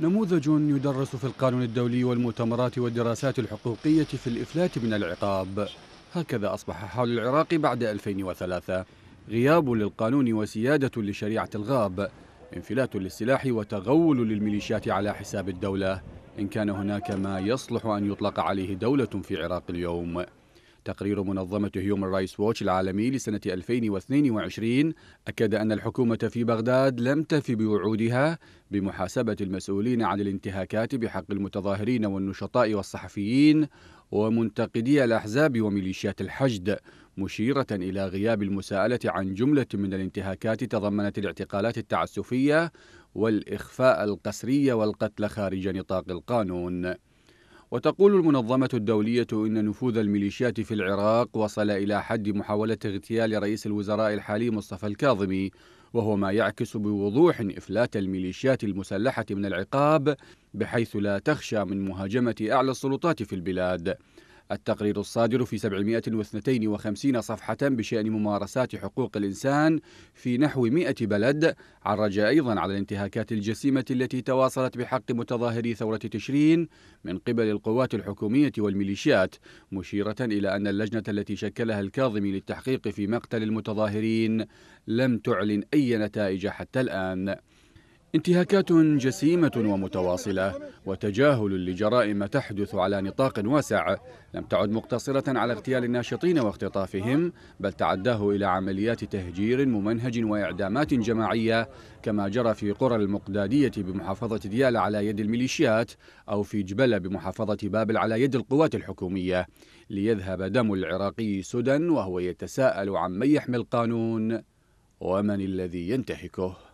نموذج يدرس في القانون الدولي والمؤتمرات والدراسات الحقوقية في الإفلات من العقاب هكذا أصبح حال العراق بعد 2003 غياب للقانون وسيادة لشريعة الغاب انفلات للسلاح وتغول للميليشيات على حساب الدولة إن كان هناك ما يصلح أن يطلق عليه دولة في عراق اليوم تقرير منظمة هيومن رايتس ووتش العالمي لسنة 2022 أكد أن الحكومة في بغداد لم تفي بوعودها بمحاسبة المسؤولين عن الانتهاكات بحق المتظاهرين والنشطاء والصحفيين ومنتقدي الأحزاب وميليشيات الحشد مشيرة إلى غياب المساءلة عن جملة من الانتهاكات تضمنت الاعتقالات التعسفية والإخفاء القسري والقتل خارج نطاق القانون وتقول المنظمة الدولية إن نفوذ الميليشيات في العراق وصل إلى حد محاولة اغتيال رئيس الوزراء الحالي مصطفى الكاظمي وهو ما يعكس بوضوح إفلات الميليشيات المسلحة من العقاب بحيث لا تخشى من مهاجمة أعلى السلطات في البلاد التقرير الصادر في 752 صفحة بشأن ممارسات حقوق الإنسان في نحو 100 بلد عرج أيضا على الانتهاكات الجسيمة التي تواصلت بحق متظاهري ثورة تشرين من قبل القوات الحكومية والميليشيات مشيرة إلى أن اللجنة التي شكلها الكاظمي للتحقيق في مقتل المتظاهرين لم تعلن أي نتائج حتى الآن انتهاكات جسيمة ومتواصلة وتجاهل لجرائم تحدث على نطاق واسع لم تعد مقتصرة على اغتيال الناشطين واختطافهم بل تعداه إلى عمليات تهجير ممنهج وإعدامات جماعية كما جرى في قرى المقدادية بمحافظة ديالى على يد الميليشيات أو في جبلة بمحافظة بابل على يد القوات الحكومية ليذهب دم العراقي سدى وهو يتساءل عن من يحمي القانون ومن الذي ينتهكه